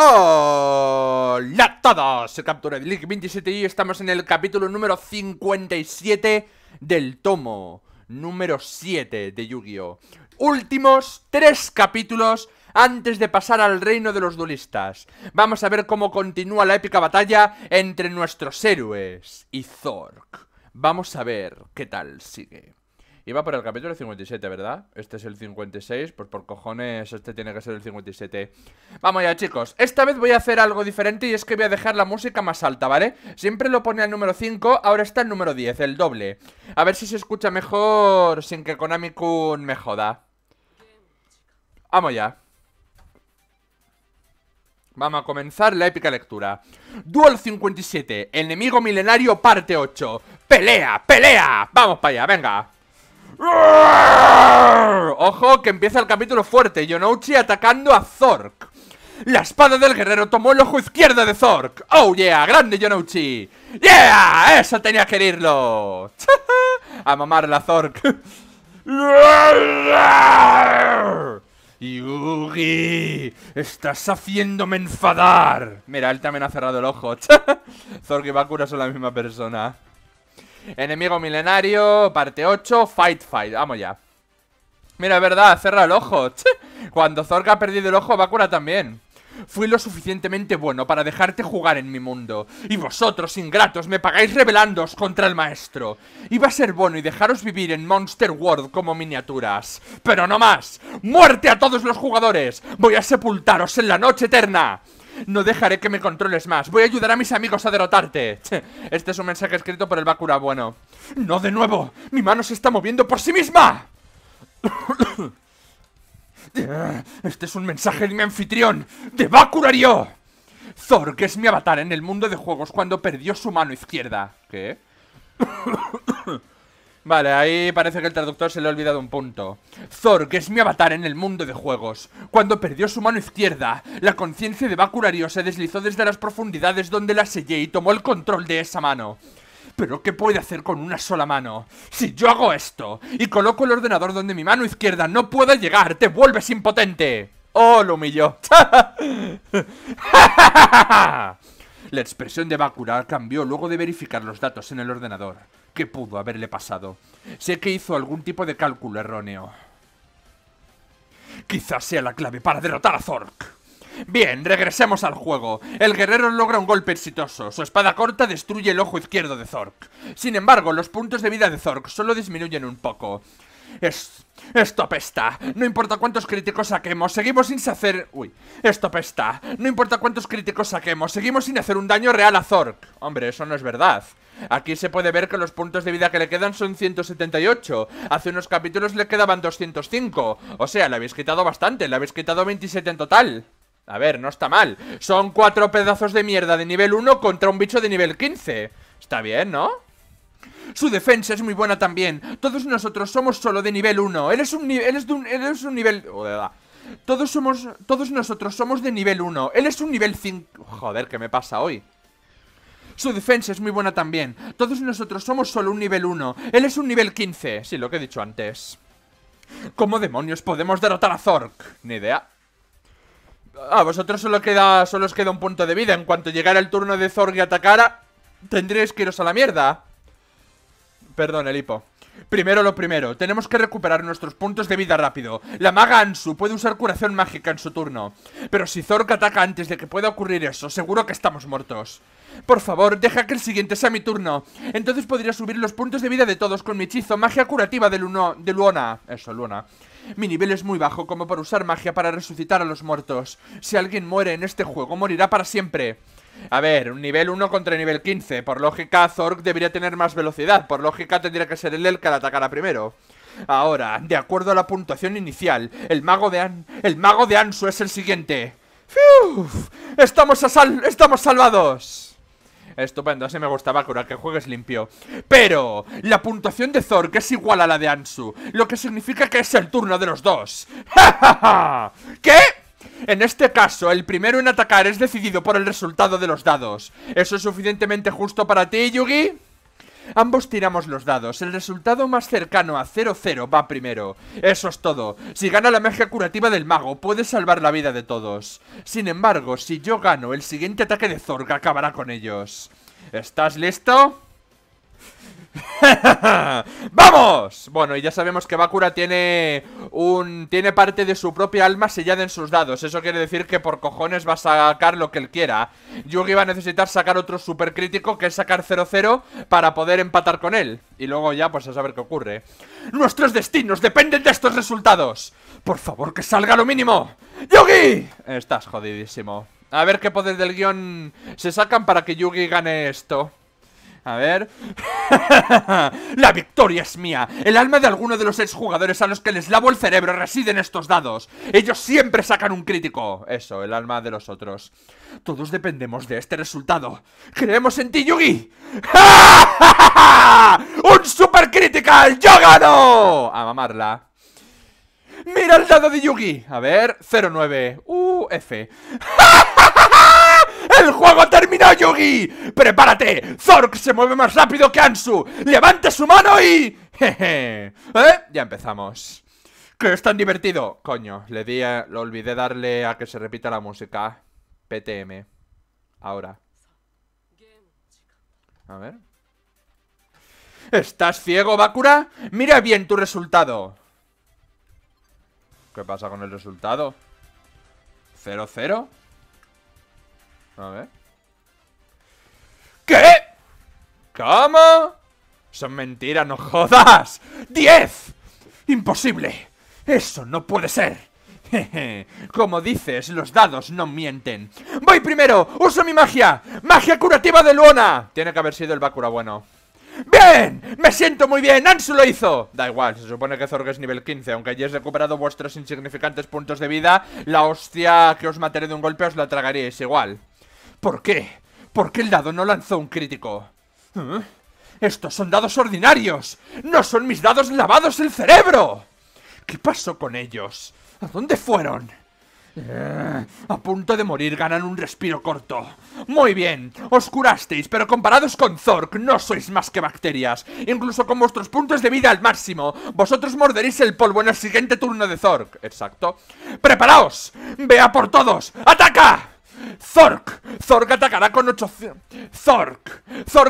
Hola a todos, Captura de League 27 y estamos en el capítulo número 57 del tomo número 7 de Yu-Gi-Oh! Últimos tres capítulos antes de pasar al reino de los duelistas. Vamos a ver cómo continúa la épica batalla entre nuestros héroes y Zork. Vamos a ver qué tal sigue. Iba por el capítulo 57, ¿verdad? Este es el 56, pues por cojones este tiene que ser el 57 Vamos ya chicos, esta vez voy a hacer algo diferente y es que voy a dejar la música más alta, ¿vale? Siempre lo pone al número 5, ahora está el número 10, el doble A ver si se escucha mejor sin que Konami-kun me joda Vamos ya Vamos a comenzar la épica lectura. Duel 57, enemigo milenario parte 8. ¡Pelea, pelea! Vamos para allá, venga. Ojo, que empieza el capítulo fuerte. Yonouchi atacando a Zork. La espada del guerrero tomó el ojo izquierdo de Zork. ¡Oh, yeah! ¡Grande Yonouchi! ¡Yeah! ¡Eso tenía que irlo a mamar la Zork. Yugi, estás haciéndome enfadar. Mira, él también ha cerrado el ojo. Zork y Bakura son la misma persona. Enemigo milenario, parte 8, fight, fight, vamos ya Mira, verdad, cerra el ojo Cuando Zorga ha perdido el ojo, Bakura también Fui lo suficientemente bueno para dejarte jugar en mi mundo. Y vosotros, ingratos, me pagáis rebelándoos contra el maestro. Iba a ser bueno y dejaros vivir en Monster World como miniaturas. Pero no más. ¡Muerte a todos los jugadores! Voy a sepultaros en la noche eterna. No dejaré que me controles más. Voy a ayudar a mis amigos a derrotarte. Este es un mensaje escrito por el Bakura bueno. ¡No de nuevo! ¡Mi mano se está moviendo por sí misma! Este es un mensaje de mi anfitrión, de Bakura Ryo. Thor, que es mi avatar en el mundo de juegos cuando perdió su mano izquierda. ¿Qué? Vale, ahí parece que el traductor se le ha olvidado un punto. que es mi avatar en el mundo de juegos. Cuando perdió su mano izquierda, la conciencia de Bakurario se deslizó desde las profundidades donde la sellé y tomó el control de esa mano. ¿Pero qué puede hacer con una sola mano? Si yo hago esto y coloco el ordenador donde mi mano izquierda no pueda llegar, te vuelves impotente. ¡Oh, lo humilló! La expresión de Bakura cambió luego de verificar los datos en el ordenador qué pudo haberle pasado. Sé que hizo algún tipo de cálculo erróneo. Quizás sea la clave para derrotar a Zork. Bien, regresemos al juego. El guerrero logra un golpe exitoso. Su espada corta destruye el ojo izquierdo de Zork. Sin embargo, los puntos de vida de Zork solo disminuyen un poco. Es, esto pesta. No importa cuántos críticos saquemos, seguimos sin hacer... Uy, esto pesta. No importa cuántos críticos saquemos, seguimos sin hacer un daño real a Zork. Hombre, eso no es verdad. Aquí se puede ver que los puntos de vida que le quedan son 178. Hace unos capítulos le quedaban 205. O sea, le habéis quitado bastante, le habéis quitado 27 en total. A ver, no está mal. Son cuatro pedazos de mierda de nivel 1 contra un bicho de nivel 15. Está bien, ¿no? Su defensa es muy buena también. Todos nosotros somos solo de nivel 1. Él es un nivel. un. nivel. Todos somos. Todos nosotros somos de nivel 1. Él es un nivel 5. Joder, ¿qué me pasa hoy? Su defensa es muy buena también. Todos nosotros somos solo un nivel 1. Él es un nivel 15. Sí, lo que he dicho antes. ¿Cómo demonios podemos derrotar a Zork? Ni idea. A vosotros solo, queda, solo os queda un punto de vida. En cuanto llegara el turno de Zork y atacara, tendréis que iros a la mierda. Perdón, Elipo. Primero lo primero, tenemos que recuperar nuestros puntos de vida rápido. La maga Ansu puede usar curación mágica en su turno. Pero si Zork ataca antes de que pueda ocurrir eso, seguro que estamos muertos. Por favor, deja que el siguiente sea mi turno. Entonces podría subir los puntos de vida de todos con mi hechizo magia curativa de, Luno, de Luona. Eso, Luona. Mi nivel es muy bajo como para usar magia para resucitar a los muertos. Si alguien muere en este juego, morirá para siempre. A ver, un nivel 1 contra nivel 15. Por lógica, Zork debería tener más velocidad. Por lógica, tendría que ser él el que la atacara primero. Ahora, de acuerdo a la puntuación inicial, el mago de An el mago de Ansu es el siguiente. ¡Fiuf! ¡Estamos, a sal ¡Estamos salvados! Estupendo, así me gusta, Bakura, que juegues limpio. Pero la puntuación de Zork es igual a la de Ansu, lo que significa que es el turno de los dos. ¡Ja, ja, ja! ¿Qué? En este caso, el primero en atacar es decidido por el resultado de los dados. ¿Eso es suficientemente justo para ti, Yugi? Ambos tiramos los dados. El resultado más cercano a 0-0 va primero. Eso es todo. Si gana la magia curativa del mago, puede salvar la vida de todos. Sin embargo, si yo gano, el siguiente ataque de Zorga acabará con ellos. ¿Estás listo? ¡Vamos! Bueno, y ya sabemos que Bakura tiene un... Tiene parte de su propia alma sellada en sus dados Eso quiere decir que por cojones va a sacar lo que él quiera Yugi va a necesitar sacar otro supercrítico Que es sacar 0-0 para poder empatar con él Y luego ya, pues a saber qué ocurre ¡Nuestros destinos dependen de estos resultados! ¡Por favor, que salga lo mínimo! ¡Yugi! Estás jodidísimo A ver qué poder del guión se sacan para que Yugi gane esto a ver. la victoria es mía. El alma de alguno de los exjugadores a los que les lavo el cerebro reside en estos dados. Ellos siempre sacan un crítico. Eso, el alma de los otros. Todos dependemos de este resultado. Creemos en ti, Yugi. ¡Un super ¡Yo gano! A mamarla. Mira el dado de Yugi. A ver, 09. Uh, F. ¡El juego terminó, Yugi! ¡Prepárate! Zork se mueve más rápido que Ansu. ¡Levante su mano y... Jeje. ¿Eh? Ya empezamos. ¿Qué es tan divertido! Coño, le di... Lo olvidé darle a que se repita la música. PTM. Ahora. A ver. ¿Estás ciego, Bakura? Mira bien tu resultado. ¿Qué pasa con el resultado? ¿Cero-cero? A ver. ¿Qué? ¿Cómo? Son mentiras, no jodas. ¡Diez! ¡Imposible! ¡Eso no puede ser! Como dices, los dados no mienten. ¡Voy primero! ¡Uso mi magia! ¡Magia curativa de luna! Tiene que haber sido el Bakura bueno. ¡Bien! ¡Me siento muy bien! ¡Ansu lo hizo! Da igual, se supone que Zorg es nivel 15 Aunque hayáis recuperado vuestros insignificantes puntos de vida La hostia que os mataré de un golpe os la tragaréis igual ¿Por qué? ¿Por qué el dado no lanzó un crítico? ¿Eh? ¡Estos son dados ordinarios! ¡No son mis dados lavados el cerebro! ¿Qué pasó con ellos? ¿A dónde fueron? Eh, a punto de morir ganan un respiro corto. Muy bien, os curasteis, pero comparados con Zork no sois más que bacterias. Incluso con vuestros puntos de vida al máximo, vosotros morderéis el polvo en el siguiente turno de Zork. Exacto. ¡Preparaos! ¡Vea por todos! ¡Ataca! Zork. Zork atacará con Zork.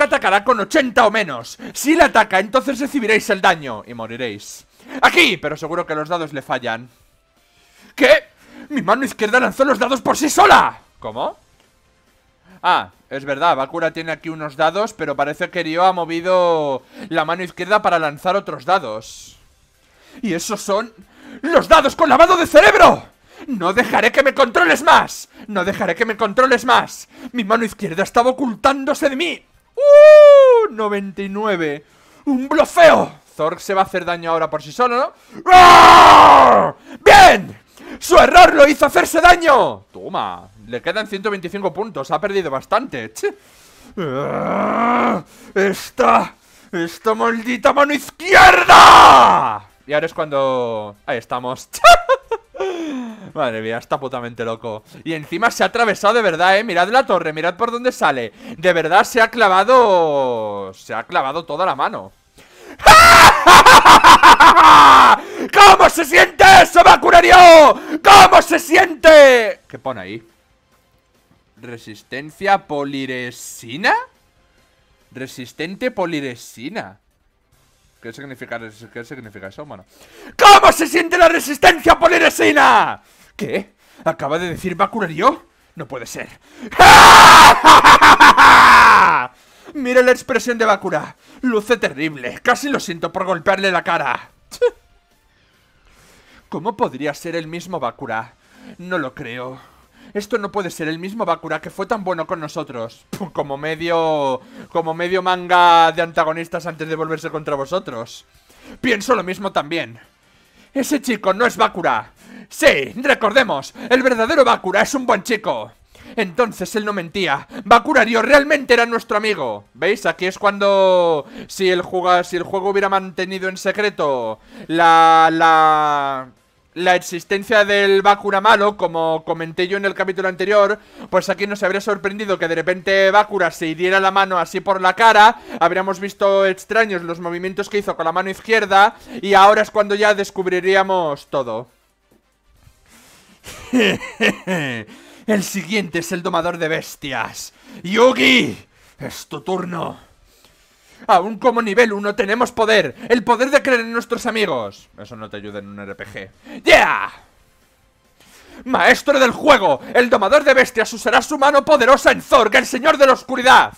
atacará con 80 o menos. Si le ataca, entonces recibiréis el daño y moriréis. Aquí, pero seguro que los dados le fallan. ¿Qué? Mi mano izquierda lanzó los dados por sí sola. ¿Cómo? Ah, es verdad, Bakura tiene aquí unos dados, pero parece que Ryo ha movido la mano izquierda para lanzar otros dados. Y esos son los dados con lavado de cerebro. No dejaré que me controles más. No dejaré que me controles más. Mi mano izquierda estaba ocultándose de mí. ¡Uh! 99. ¡Un blofeo! Zorg se va a hacer daño ahora por sí solo, ¿no? ¡Bien! ¡Su error lo hizo hacerse daño! Toma, le quedan 125 puntos, ha perdido bastante. ¡Esta! ¡Esta maldita mano izquierda! Y ahora es cuando... Ahí estamos. Madre mía, está putamente loco. Y encima se ha atravesado de verdad, ¿eh? Mirad la torre, mirad por dónde sale. De verdad se ha clavado... Se ha clavado toda la mano. ¿Cómo se siente eso, vacunario? ¿Cómo se siente? ¿Qué pone ahí? ¿Resistencia poliresina? Resistente poliresina. ¿Qué significa, ¿Qué significa eso, mano? ¿Cómo se siente la resistencia poliresina? ¿Qué? ¿Acaba de decir Bakura yo? No puede ser. Mira la expresión de Bakura. Luce terrible. Casi lo siento por golpearle la cara. ¿Cómo podría ser el mismo Bakura? No lo creo. Esto no puede ser el mismo Bakura que fue tan bueno con nosotros. Como medio... Como medio manga de antagonistas antes de volverse contra vosotros. Pienso lo mismo también. Ese chico no es Bakura. Sí, recordemos, el verdadero Bakura es un buen chico. Entonces él no mentía. yo realmente era nuestro amigo. ¿Veis? Aquí es cuando... Si el, si el juego hubiera mantenido en secreto la... la la existencia del Bakura malo, como comenté yo en el capítulo anterior, pues aquí nos habría sorprendido que de repente Bakura se hiriera la mano así por la cara, habríamos visto extraños los movimientos que hizo con la mano izquierda, y ahora es cuando ya descubriríamos todo. el siguiente es el domador de bestias. ¡Yugi! Es tu turno. Aún como nivel 1 tenemos poder. El poder de creer en nuestros amigos. Eso no te ayuda en un RPG. ¡Yeah! Maestro del juego, el domador de bestias usará su mano poderosa en Zork, el señor de la oscuridad.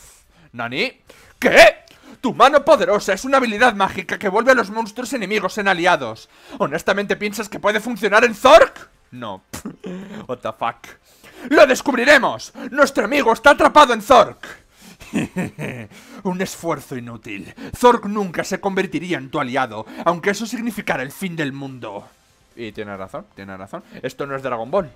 ¿Nani? ¿Qué? Tu mano poderosa es una habilidad mágica que vuelve a los monstruos enemigos en aliados. ¿Honestamente piensas que puede funcionar en Zork? No. What the fuck. ¡Lo descubriremos! ¡Nuestro amigo está atrapado en Zork! Un esfuerzo inútil. Zork nunca se convertiría en tu aliado, aunque eso significara el fin del mundo. Y tiene razón, tiene razón. Esto no es Dragon Ball,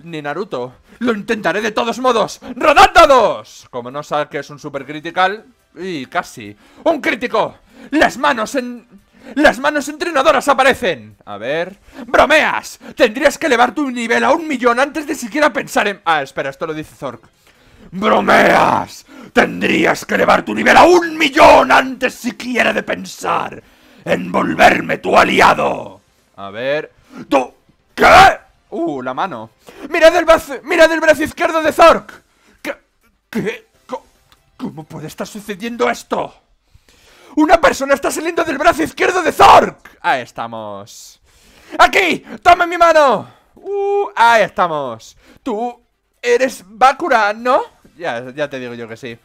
ni Naruto. ¡Lo intentaré de todos modos! ¡Rodando Como no que es un supercritical Y casi. ¡Un crítico! ¡Las manos en... ¡Las manos entrenadoras aparecen! A ver... ¡Bromeas! Tendrías que elevar tu nivel a un millón antes de siquiera pensar en... Ah, espera, esto lo dice Zork. ¡Bromeas! Tendrías que elevar tu nivel a un millón antes siquiera de pensar en volverme tu aliado. A ver... ¿Tú? ¿Qué? Uh, la mano. ¡Mira del brazo, mira del brazo izquierdo de Zork! ¿Qué? ¿Cómo puede estar sucediendo esto? ¡Una persona está saliendo del brazo izquierdo de Zork! Ahí estamos. ¡Aquí! ¡Toma mi mano! Uh, ahí estamos. Tú eres Bakura, ¿no? Ya, ya te digo yo que sí.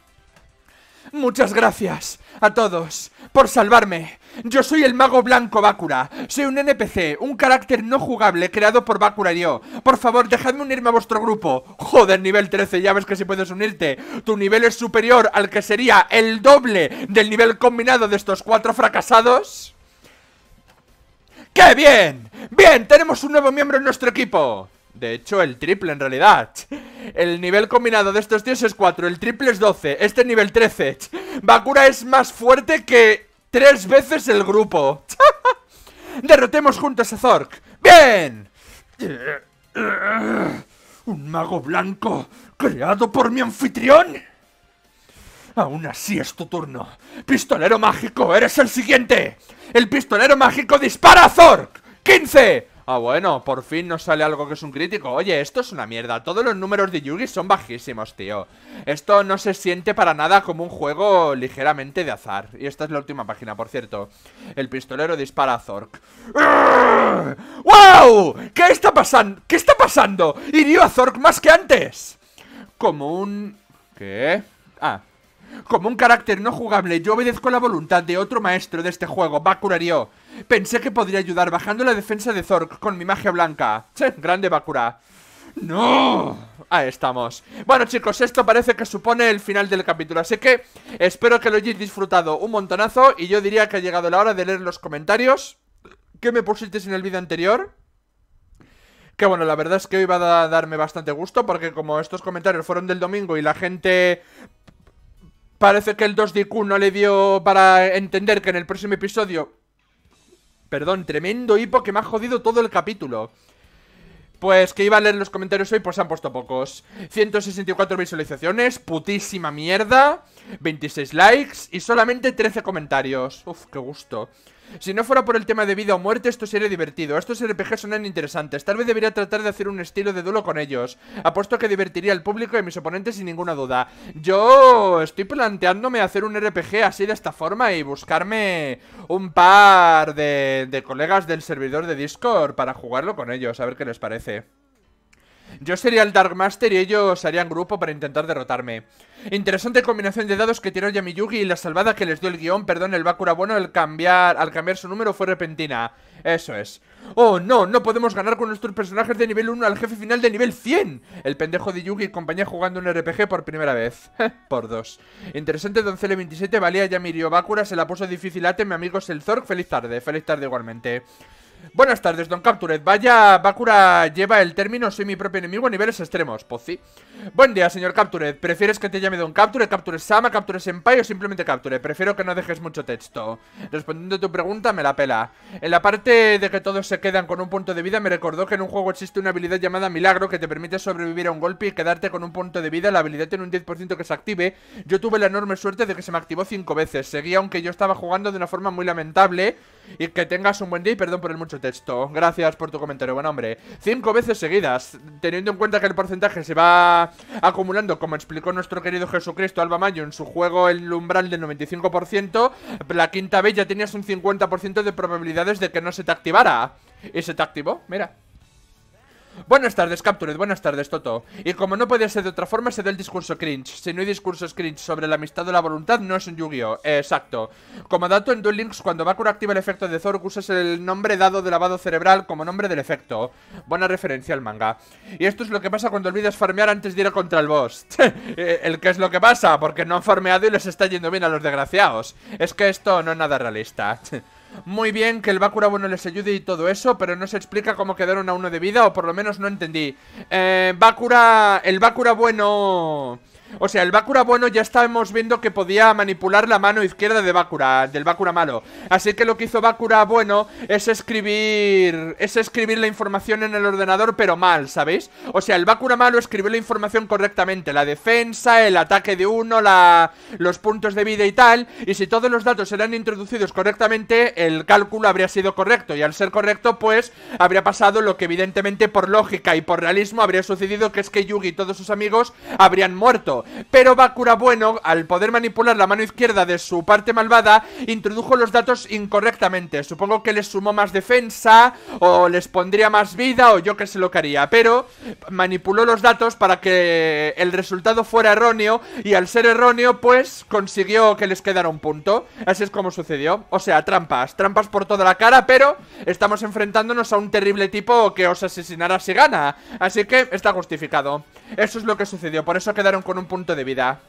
Muchas gracias a todos por salvarme. Yo soy el mago blanco Bakura. Soy un NPC, un carácter no jugable creado por Bakura y yo. Por favor, dejadme unirme a vuestro grupo. Joder, nivel 13, ya ves que si puedes unirte. Tu nivel es superior al que sería el doble del nivel combinado de estos cuatro fracasados. ¡Qué bien! Bien, tenemos un nuevo miembro en nuestro equipo. De hecho, el triple en realidad. El nivel combinado de estos tíos es 4, el triple es 12, este es nivel 13. Bakura es más fuerte que tres veces el grupo. Derrotemos juntos a Zork. ¡Bien! ¿Un mago blanco creado por mi anfitrión? Aún así es tu turno. Pistolero mágico, eres el siguiente. El pistolero mágico dispara a Zork. ¡15! Ah, bueno, por fin nos sale algo que es un crítico Oye, esto es una mierda Todos los números de Yugi son bajísimos, tío Esto no se siente para nada como un juego ligeramente de azar Y esta es la última página, por cierto El pistolero dispara a Zork ¡Wow! ¿Qué está pasando? ¿Qué está pasando? Hirió a Zork más que antes Como un... ¿Qué? Ah, como un carácter no jugable, yo obedezco la voluntad de otro maestro de este juego, Bakura Ryo. Pensé que podría ayudar bajando la defensa de Zork con mi magia blanca. Che, grande Bakura. ¡No! Ahí estamos. Bueno, chicos, esto parece que supone el final del capítulo. Así que espero que lo hayáis disfrutado un montonazo. Y yo diría que ha llegado la hora de leer los comentarios que me pusisteis en el vídeo anterior. Que bueno, la verdad es que hoy va a darme bastante gusto porque como estos comentarios fueron del domingo y la gente Parece que el 2DQ no le dio para entender que en el próximo episodio... Perdón, tremendo hipo que me ha jodido todo el capítulo. Pues que iba a leer los comentarios hoy, pues han puesto pocos. 164 visualizaciones, putísima mierda, 26 likes y solamente 13 comentarios. Uf, qué gusto. Si no fuera por el tema de vida o muerte, esto sería divertido. Estos RPG son interesantes. Tal vez debería tratar de hacer un estilo de duelo con ellos. Apuesto que divertiría al público y a mis oponentes sin ninguna duda. Yo estoy planteándome hacer un RPG así de esta forma y buscarme un par de, de colegas del servidor de Discord para jugarlo con ellos, a ver qué les parece. Yo sería el Dark Master y ellos harían grupo para intentar derrotarme. Interesante combinación de dados que tiró Yugi y la salvada que les dio el guión, perdón, el Bakura Bueno al cambiar, al cambiar su número fue repentina. Eso es. Oh, no, no podemos ganar con nuestros personajes de nivel 1 al jefe final de nivel 100. El pendejo de Yugi y compañía jugando un RPG por primera vez. por dos. Interesante, doncele 27, valía Yamirio Bakura, se la puso difícil mi amigo Zork. Feliz tarde, feliz tarde igualmente. Buenas tardes, Don Captured. Vaya, Bakura lleva el término soy mi propio enemigo a niveles extremos, pozzi. Pues buen día, señor Captured. ¿Prefieres que te llame Don Captured, Captured Sama, Captured Senpai o simplemente Captured? Prefiero que no dejes mucho texto. Respondiendo a tu pregunta, me la pela. En la parte de que todos se quedan con un punto de vida, me recordó que en un juego existe una habilidad llamada Milagro que te permite sobrevivir a un golpe y quedarte con un punto de vida. La habilidad tiene un 10% que se active. Yo tuve la enorme suerte de que se me activó 5 veces. Seguía aunque yo estaba jugando de una forma muy lamentable. Y que tengas un buen día y perdón por el texto. Gracias por tu comentario, buen hombre. Cinco veces seguidas, teniendo en cuenta que el porcentaje se va acumulando, como explicó nuestro querido Jesucristo Alba Mayo en su juego El Umbral del 95%, la quinta vez ya tenías un 50% de probabilidades de que no se te activara. Y se te activó, mira. Buenas tardes, Captured, buenas tardes, Toto. Y como no podía ser de otra forma, se da el discurso cringe. Si no hay discursos cringe sobre la amistad o la voluntad, no es un yu exacto. Como dato en Duel Links, cuando Bakura activa el efecto de Zork, usas el nombre dado de lavado cerebral como nombre del efecto. Buena referencia al manga. Y esto es lo que pasa cuando olvidas farmear antes de ir contra el boss. Eh, el que es lo que pasa, porque no han farmeado y les está yendo bien a los desgraciados. Es que esto no es nada realista. muy bien que el Bakura bueno les ayude y todo eso, pero no se explica cómo quedaron a uno de vida, o por lo menos no entendí. Eh, Bakura, el Bakura bueno... O sea, el Bakura bueno ya estábamos viendo que podía manipular la mano izquierda de Bakura, del Bakura malo. Así que lo que hizo Bakura bueno es escribir es escribir la información en el ordenador, pero mal, ¿sabéis? O sea, el Bakura malo escribió la información correctamente, la defensa, el ataque de uno, la, los puntos de vida y tal, y si todos los datos eran introducidos correctamente, el cálculo habría sido correcto, y al ser correcto, pues habría pasado lo que evidentemente por lógica y por realismo habría sucedido, que es que Yugi y todos sus amigos habrían muerto. Pero Bakura Bueno, al poder manipular la mano izquierda de su parte malvada, introdujo los datos incorrectamente. Supongo que les sumó más defensa, o les pondría más vida, o yo que sé lo que haría. Pero manipuló los datos para que el resultado fuera erróneo, y al ser erróneo, pues consiguió que les quedara un punto. Así es como sucedió. O sea, trampas, trampas por toda la cara, pero estamos enfrentándonos a un terrible tipo que os asesinará si gana. Así que está justificado. Eso es lo que sucedió, por eso quedaron con un punto de vida.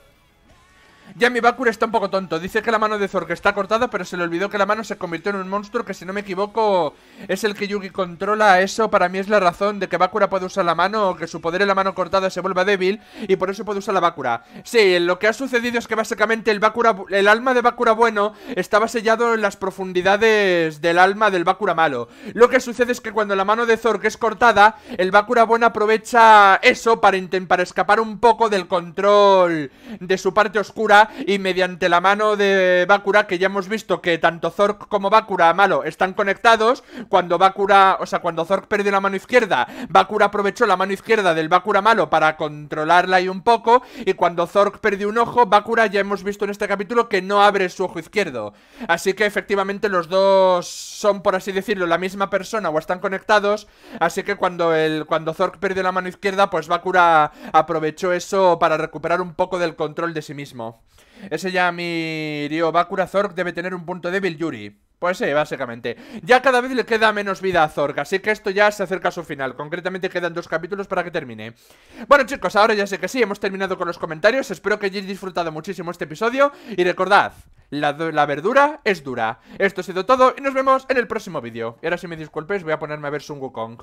Ya mi Bakura está un poco tonto. Dice que la mano de Zork está cortada, pero se le olvidó que la mano se convirtió en un monstruo que, si no me equivoco, es el que Yugi controla. Eso para mí es la razón de que Bakura puede usar la mano o que su poder en la mano cortada se vuelva débil y por eso puede usar la Bakura. Sí, lo que ha sucedido es que básicamente el Bakura, el alma de Bakura bueno estaba sellado en las profundidades del alma del Bakura malo. Lo que sucede es que cuando la mano de Zork es cortada, el Bakura bueno aprovecha eso para, para escapar un poco del control de su parte oscura y mediante la mano de Bakura, que ya hemos visto que tanto Zork como Bakura, malo, están conectados, cuando Bakura, o sea, cuando Zork perdió la mano izquierda, Bakura aprovechó la mano izquierda del Bakura malo para controlarla ahí un poco, y cuando Zork perdió un ojo, Bakura ya hemos visto en este capítulo que no abre su ojo izquierdo. Así que efectivamente los dos son, por así decirlo, la misma persona o están conectados, así que cuando, el, cuando Zork perdió la mano izquierda, pues Bakura aprovechó eso para recuperar un poco del control de sí mismo. Ese mi Ryo Bakura Zork debe tener un punto débil Yuri. Pues sí, básicamente. Ya cada vez le queda menos vida a Zork, así que esto ya se acerca a su final. Concretamente quedan dos capítulos para que termine. Bueno chicos, ahora ya sé que sí, hemos terminado con los comentarios. Espero que hayáis disfrutado muchísimo este episodio. Y recordad, la, verdura es dura. Esto ha sido todo y nos vemos en el próximo vídeo. Y ahora si me disculpéis voy a ponerme a ver Sun Wukong.